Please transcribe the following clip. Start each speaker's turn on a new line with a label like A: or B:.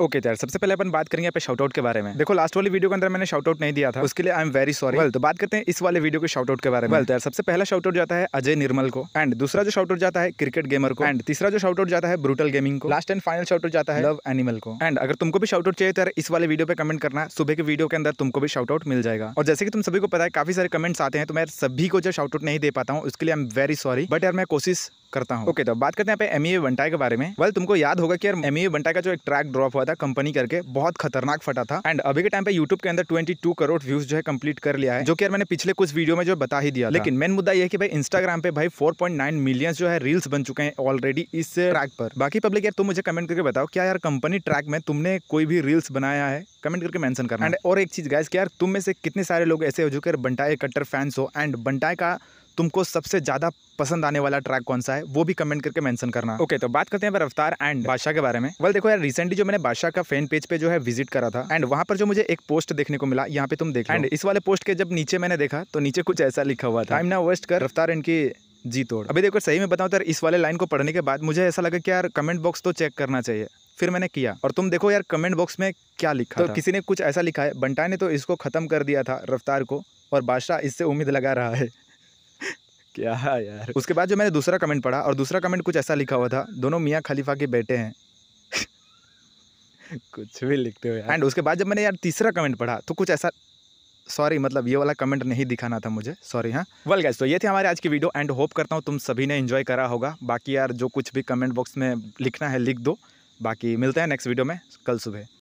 A: okay okay, सबसे पहले अपन बात करेंगे शॉर्ट आउट के बारे में देखो लास्ट वाली वीडियो के अंदर मैंने शॉर्ट आउट नहीं दिया था उसके लिए I am very sorry well तो बात करते हैं इस वाले वीडियो के शॉर्ट आउट के बारे में यार सबसे पहला शॉर्ट आउट जाता है अजय निर्मल को एंड दूसरा जो शॉर्ट आउट जाता है क्रिकेट गेमर को एंड तीसरा जो शॉर्ट आउट जाता है ब्रूटल गेमिंग को last and final shout out जाता है लव एनिमल को एंड अगर तुमको भी शॉर्ट आउट चाहिए तो यार इस वाले वीडियो पे कमेंट करना सुबह के वीडियो के अंदर तुमको भी शॉर्ट आउट मिल जाएगा और जैसे कि तुम सभी को पता है काफी सारे कमेंट्स आते हैं तो मैं सभी को जो शॉर्ट आउट नहीं दे पाता हूँ उसके लिए I am very sorry but यार मैं कोशिश करता हूँ ओके okay, तो बात करते हैं पे एमई बंटाई e के बारे में वेल तुमको याद होगा कि यार एमई बंटाई e का जो एक ट्रैक ड्रॉप हुआ था कंपनी करके बहुत खतरनाक फटा था एंड अभी के टाइम पे यूट्यूब के अंदर 22 करोड़ व्यूज जो है कंप्लीट कर लिया है जो कि यार मैंने पिछले कुछ वीडियो में जो बता ही दिया लेकिन मेन मुद्दा यह है कि भाई इंस्टाग्राम पे भाई फोर मिलियन जो है रील्स बन चुके हैं ऑलरेडी इस ट्रैक पर बाकी पब्लिक यार तुम मुझे कमेंट करके बताओ क्या यार कंपनी ट्रैक में तुमने कोई भी रील्स बनाया है कमेंट करके मेंशन करना एंड और एक चीज गाय यार तुम में से कितने सारे लोग ऐसे हो जो कि बंटाए कट्टर फैंस हो एंड बंटाई का तुमको सबसे ज़्यादा पसंद आने वाला ट्रैक कौन सा है वो भी कमेंट करके मेंशन करना ओके तो बात करते हैं रफ्तार एंड बादशाह के बारे में वेल देखो यार रिसेंटली जो मैंने बादशाह का फैन पेज पे जो है विजिट करा था एंड वहाँ पर जो मुझे एक पोस्ट देखने को मिला यहाँ पे तुम देख एंड इस वाले पोस्ट के जब नीचे मैंने देखा तो नीचे कुछ ऐसा लिखा हुआ था ना वेस्ट कर रफ्तार इनकी जी तोड़ अभी देखो सही में बताऊँ तो यार इस वाले लाइन को पढ़ने के बाद मुझे ऐसा लगा कि यार कमेंट बॉक्स तो चेक करना चाहिए फिर मैंने किया और तुम देखो यार कमेंट बॉक्स में क्या लिखा तो किसी ने कुछ ऐसा लिखा है बंटा ने तो इसको खत्म कर दिया था रफ्तार को और बादशाह इससे उम्मीद लगा रहा है क्या यार उसके बाद जो मैंने दूसरा कमेंट पढ़ा और दूसरा कमेंट कुछ ऐसा लिखा हुआ था दोनों मियाँ खलीफा के बेटे हैं कुछ भी लिखते हो यार एंड उसके बाद जब मैंने यार तीसरा कमेंट पढ़ा तो कुछ ऐसा सॉरी मतलब ये वाला कमेंट नहीं दिखाना था मुझे सॉरी हाँ वेल गैस तो ये थी हमारे आज की वीडियो एंड होप करता हूँ तुम सभी ने इन्जॉय करा होगा बाकी यार जो कुछ भी कमेंट बॉक्स में लिखना है लिख दो बाकी मिलते हैं नेक्स्ट वीडियो में कल सुबह